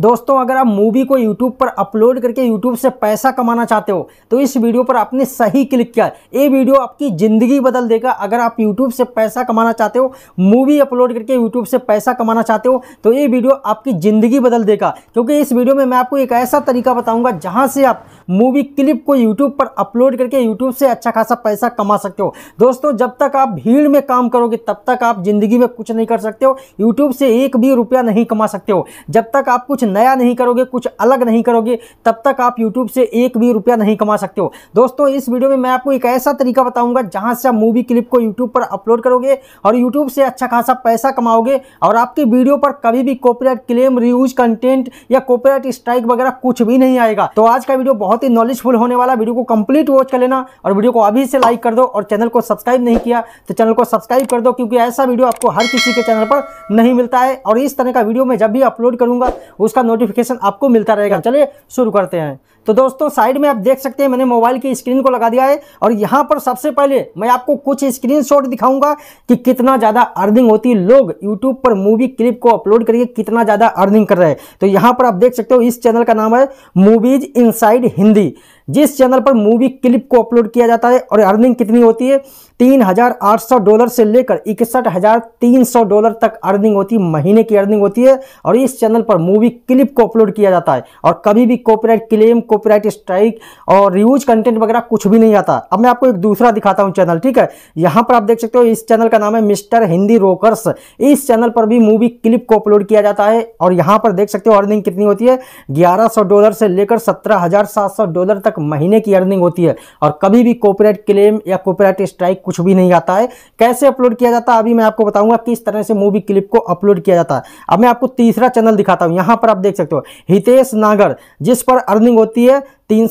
दोस्तों अगर आप मूवी को यूट्यूब पर अपलोड करके यूट्यूब से पैसा कमाना चाहते हो तो इस वीडियो पर आपने सही क्लिक किया ये वीडियो आपकी ज़िंदगी बदल देगा अगर आप यूट्यूब से पैसा कमाना चाहते हो मूवी अपलोड करके यूट्यूब से पैसा कमाना चाहते हो तो ये वीडियो आपकी ज़िंदगी बदल देगा क्योंकि इस वीडियो में मैं आपको एक ऐसा तरीका बताऊँगा जहाँ से आप मूवी क्लिप को यूट्यूब पर अपलोड करके यूट्यूब से अच्छा खासा पैसा कमा सकते हो दोस्तों जब तक आप भीड़ में काम करोगे तब तक आप ज़िंदगी में कुछ नहीं कर सकते हो यूट्यूब से एक भी रुपया नहीं कमा सकते हो जब तक आप कुछ नया नहीं करोगे कुछ अलग नहीं करोगे तब तक आप यूट्यूब से एक भी रुपया नहीं कमा सकते हो दोस्तों इस वीडियो में मैं आपको एक ऐसा तरीका बताऊंगा जहां से आप मूवी क्लिप को यूट्यूब पर अपलोड करोगे और यूट्यूब से अच्छा खासा पैसा कमाओगे और आपकी वीडियो पर कभी भी कॉपीराइट क्लेम रियूज कंटेंट या कॉपीराइट स्ट्राइक वगैरह कुछ भी नहीं आएगा तो आज का वीडियो बहुत ही नॉलेजफुल होने वाला वीडियो को कंप्लीट वॉच कर लेना और वीडियो को अभी से लाइक कर दो और चैनल को सब्सक्राइब नहीं किया तो चैनल को सब्सक्राइब कर दो क्योंकि ऐसा वीडियो आपको हर किसी के चैनल पर नहीं मिलता है और इस तरह का वीडियो मैं जब भी अपलोड करूंगा उस उसका नोटिफिकेशन आपको मिलता रहेगा चलिए शुरू करते हैं तो दोस्तों साइड में आप देख सकते हैं मैंने मोबाइल की स्क्रीन को लगा दिया है और यहाँ पर सबसे पहले मैं आपको कुछ स्क्रीनशॉट दिखाऊंगा कि कितना ज़्यादा अर्निंग होती है लोग यूट्यूब पर मूवी क्लिप को अपलोड करके कितना ज़्यादा अर्निंग कर रहे हैं तो यहाँ पर आप देख सकते हो इस चैनल का नाम है मूवीज इनसाइड हिंदी जिस चैनल पर मूवी क्लिप को अपलोड किया जाता है और अर्निंग कितनी होती है 3,800 डॉलर से लेकर इकसठ डॉलर तक अर्निंग होती है महीने की अर्निंग होती है और इस चैनल पर मूवी क्लिप को अपलोड किया जाता है और कभी भी कॉपीराइट क्लेम कॉपीराइट स्ट्राइक और रिव्यूज कंटेंट वगैरह कुछ भी नहीं आता अब मैं आपको एक दूसरा दिखाता हूँ चैनल ठीक है यहाँ पर आप देख सकते हो इस चैनल का नाम है मिस्टर हिंदी रोकर्स इस चैनल पर भी मूवी क्लिप को अपलोड किया जाता है और यहाँ पर देख सकते हो अर्निंग कितनी होती है ग्यारह डॉलर से लेकर सत्रह डॉलर तक महीने की अर्निंग होती है और कभी भी कॉपीराइट क्लेम या कॉपीराइट स्ट्राइक कुछ भी नहीं आता है कैसे अपलोड किया जाता है अभी मैं आपको बताऊंगा किस तरह से मूवी क्लिप को अपलोड किया जाता है अब मैं आपको तीसरा चैनल दिखाता हूँ यहाँ पर आप देख सकते हो हितेश नागर जिस पर अर्निंग होती है तीन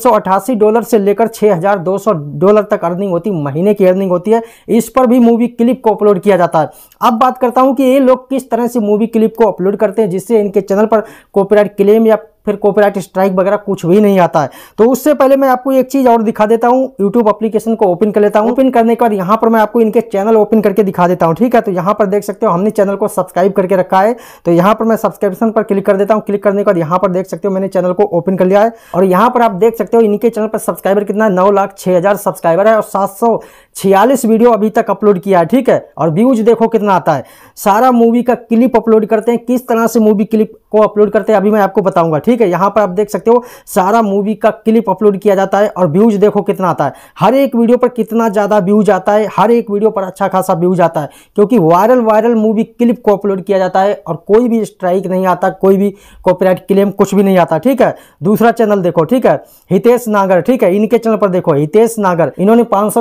डॉलर से लेकर 6,200 डॉलर तक अर्निंग होती महीने की अर्निंग होती है इस पर भी मूवी क्लिप को अपलोड किया जाता है अब बात करता हूं कि ये लोग किस तरह से मूवी क्लिप को अपलोड करते हैं जिससे इनके चैनल पर कॉपीराइट क्लेम या फिर कॉपीराइट स्ट्राइक वगैरह कुछ भी नहीं आता है तो उससे पहले मैं आपको एक चीज़ और दिखा देता हूँ यूट्यूब अपलीकेशन को ओपन कर लेता हूँ ओपन करने के बाद यहाँ पर मैं आपको इनके चैनल ओपन करके दिखा देता हूँ ठीक है तो यहाँ पर देख सकते हो हमने चैनल को सब्सक्राइब करके रखा है तो यहाँ पर मैं सब्सक्रिप्शन पर क्लिक कर देता हूँ क्लिक करने के बाद यहाँ पर देख सकते हो मैंने चैनल को ओपन कर लिया है और यहाँ पर आप देख सकते हो इनके चैनल पर सब्सक्राइबर कितना नौ लाख छः हज़ार सब्सक्राइबर है और सात सौ छियालीस वीडियो अभी तक अपलोड किया है ठीक है और व्यूज देखो कितना आता है सारा मूवी का क्लिप अपलोड करते हैं किस तरह से मूवी क्लिप को अपलोड करते हैं अभी मैं आपको बताऊंगा ठीक है यहाँ पर आप देख सकते हो सारा मूवी का क्लिप अपलोड किया जाता है और व्यूज देखो कितना आता है हर एक वीडियो पर कितना ज़्यादा व्यूज आता है हर एक वीडियो पर अच्छा खासा व्यूज आता है क्योंकि वायरल वायरल मूवी क्लिप को अपलोड किया जाता है और कोई भी स्ट्राइक नहीं आता कोई भी कॉपीराइट क्लेम कुछ भी नहीं आता ठीक है दूसरा चैनल देखो ठीक है हितेश नागर ठीक है इनके चैनल पर देखो हितेश नागर इन्होंने पाँच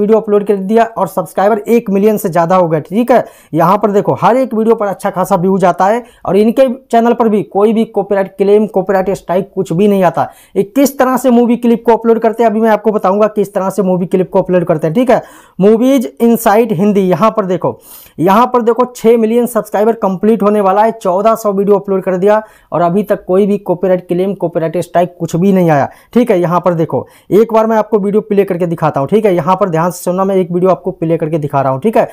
वीडियो वीडियो अपलोड कर दिया और सब्सक्राइबर एक मिलियन से ज़्यादा हो गया ठीक है यहाँ पर देखो हर एक वीडियो पर अच्छा खासा व्यूज आता है और इनके चैनल पर भी कोई भी कॉपीराइट क्लेम कॉपीराइट स्ट्राइक कुछ भी नहीं आता ये किस तरह से मूवी क्लिप को अपलोड करते हैं अभी मैं आपको बताऊँगा किस तरह से मूवी क्लिप को अपलोड करते हैं ठीक है मूवीज इन हिंदी यहाँ पर देखो यहाँ पर देखो छः मिलियन सब्सक्राइबर कंप्लीट होने वाला है चौदह वीडियो अपलोड कर दिया और अभी तक कोई भी कॉपीराइट क्लेम कॉपीराइट स्ट्राइक कुछ भी नहीं आया ठीक है यहाँ पर देखो एक बार मैं आपको वीडियो प्ले करके दिखाता हूँ ठीक है यहाँ पर ध्यान ध्यान से सुनना मैं एक वीडियो आपको प्ले करके दिखा रहा हूँ ठीक है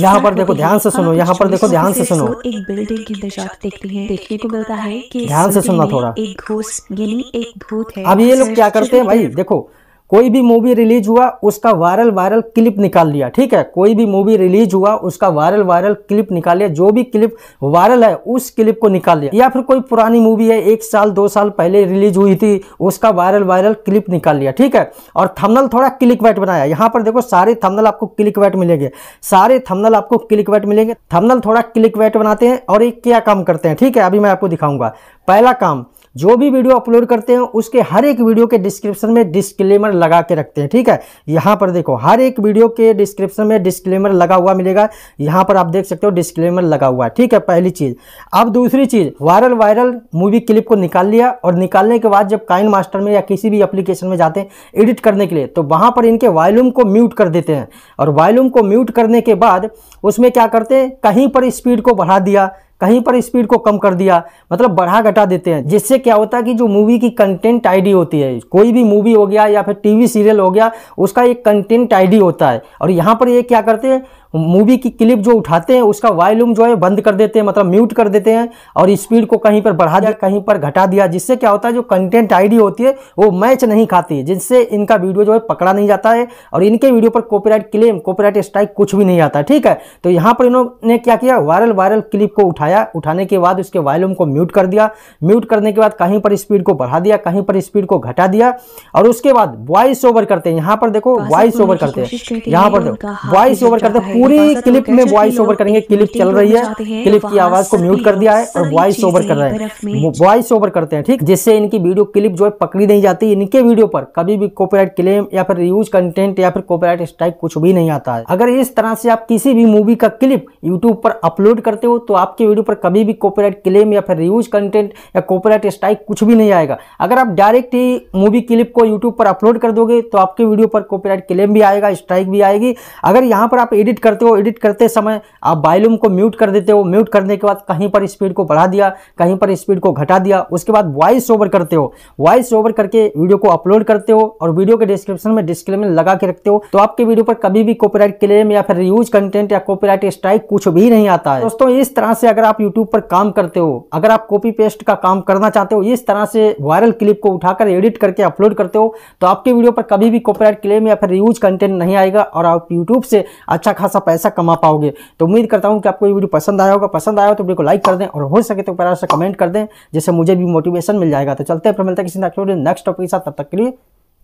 यहाँ पर देखो ध्यान से सुनो यहाँ पर देखो ध्यान से सुनो एक बिल्डिंग की दशा देखती है देखने को मिलता है ध्यान से सुनना थोड़ा एक घोष एक भूत है अब ये लोग क्या करते हैं भाई देखो कोई भी मूवी रिलीज हुआ उसका वायरल वायरल क्लिप निकाल लिया ठीक है कोई भी मूवी रिलीज हुआ उसका वायरल वायरल क्लिप निकाल लिया जो भी क्लिप वायरल है उस क्लिप को निकाल लिया या फिर कोई पुरानी मूवी है एक साल दो साल पहले रिलीज हुई थी उसका वायरल वायरल क्लिप निकाल लिया ठीक है और थमनल थोड़ा क्लिक वेट बनाया यहाँ पर देखो सारे थमनल आपको क्लिक वेट मिलेंगे सारे थमनल आपको क्लिक वेट मिलेंगे थमनल थोड़ा क्लिक वेट बनाते हैं और एक क्या काम करते हैं ठीक है अभी मैं आपको दिखाऊंगा पहला काम जो भी वीडियो अपलोड करते हैं उसके हर एक वीडियो के डिस्क्रिप्शन में डिस्क्लेमर लगा के रखते हैं ठीक है यहाँ पर देखो हर एक वीडियो के डिस्क्रिप्शन में डिस्क्लेमर लगा हुआ मिलेगा यहाँ पर आप देख सकते हो डिस्क्लेमर लगा हुआ है ठीक है पहली चीज़ अब दूसरी चीज़ वायरल वायरल मूवी क्लिप को निकाल लिया और निकालने के बाद जब काइन मास्टर में या किसी भी अप्लीकेशन में जाते हैं एडिट करने के लिए तो वहाँ पर इनके वॉल्यूम को म्यूट कर देते हैं और वॉल्यूम को म्यूट करने के बाद उसमें क्या करते हैं कहीं पर स्पीड को बढ़ा दिया कहीं पर स्पीड को कम कर दिया मतलब बढ़ा घटा देते हैं जिससे क्या होता है कि जो मूवी की कंटेंट आईडी होती है कोई भी मूवी हो गया या फिर टीवी सीरियल हो गया उसका एक कंटेंट आईडी होता है और यहाँ पर ये क्या करते हैं मूवी की क्लिप जो उठाते हैं उसका वॉल्यूम जो है बंद कर देते हैं मतलब म्यूट कर देते हैं और स्पीड को कहीं पर बढ़ा दिया कहीं पर घटा दिया जिससे क्या होता है जो कंटेंट आईडी होती है वो मैच नहीं खाती है जिससे इनका वीडियो जो है पकड़ा नहीं जाता है और इनके वीडियो पर कॉपीराइट क्लेम कॉपीराइट स्ट्राइक कुछ भी नहीं आता ठीक है तो यहाँ पर इन्होंने क्या किया वायरल वायरल क्लिप को उठाया उठाने के बाद उसके वॉल्यूम को म्यूट कर दिया म्यूट करने के बाद कहीं पर स्पीड को बढ़ा दिया कहीं पर स्पीड को घटा दिया और उसके बाद वॉइस ओवर करते हैं यहाँ पर देखो वॉइस तो ओवर करते हैं यहाँ पर देखो वॉइस ओवर करते हैं पूरी क्लिप में वॉइस ओवर करेंगे क्लिप चल रही है क्लिप की आवाज को म्यूट कर दिया है और वॉइस ओवर कर रहे हैं वॉइस ओवर करते हैं ठीक जिससे इनकी वीडियो क्लिप जो है पकड़ी नहीं जाती इनके वीडियो पर कभी भी कॉपीराइट क्लेम या फिर रिव्यूज कंटेंट या फिर कॉपीराइट स्ट्राइक कुछ भी नहीं आता है अगर इस तरह से आप किसी भी मूवी का क्लिप यूट्यूब पर अपलोड करते हो तो आपके वीडियो पर कभी भी कॉपीराइट क्लेम या फिर रिव्यूज कंटेंट या कॉपीराइट स्ट्राइक कुछ भी नहीं आएगा अगर आप डायरेक्ट ही मूवी क्लिप को यूट्यूब पर अपलोड कर दोगे तो आपके वीडियो पर कॉपीराइट क्लेम भी आएगा स्ट्राइक भी आएगी अगर यहाँ पर आप एडिट करते हो एडिट करते समय आप वॉल्यूम को म्यूट कर देते हो म्यूट करने के बाद कहीं पर स्पीड को बढ़ा दिया कहीं पर स्पीड को घटा दिया उसके बाद वॉइस ओवर करते हो वॉइस ओवर करके वीडियो को अपलोड करते हो और वीडियो के डिस्क्रिप्शन में डिस्क्लेमर लगा के रखते हो तो आपके वीडियो पर कभी भी कॉपीराइट क्लेम या फिर रियूज कंटेंट या कॉपीराइट स्ट्राइक कुछ भी नहीं आता है दोस्तों इस तरह से अगर आप यूट्यूब पर काम करते हो अगर आप कॉपी पेस्ट का काम करना चाहते हो इस तरह से वायरल क्लिप को उठाकर एडिट करके अपलोड करते हो तो आपके वीडियो पर कभी भी कॉपीराइट क्लेम या फिर रियूज कंटेंट नहीं आएगा और आप यूट्यूब से अच्छा खासा सा पैसा कमा पाओगे तो उम्मीद करता हूँ कि आपको ये वीडियो पसंद आया होगा पसंद आया हो तो वीडियो को लाइक कर दें और हो सके तो प्यार से कमेंट कर दें जिससे मुझे भी मोटिवेशन मिल जाएगा तो चलते हैं फिर मिलते हैं किसी नेक्स्ट टॉपिक के साथ तब तक के लिए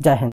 जय हिंद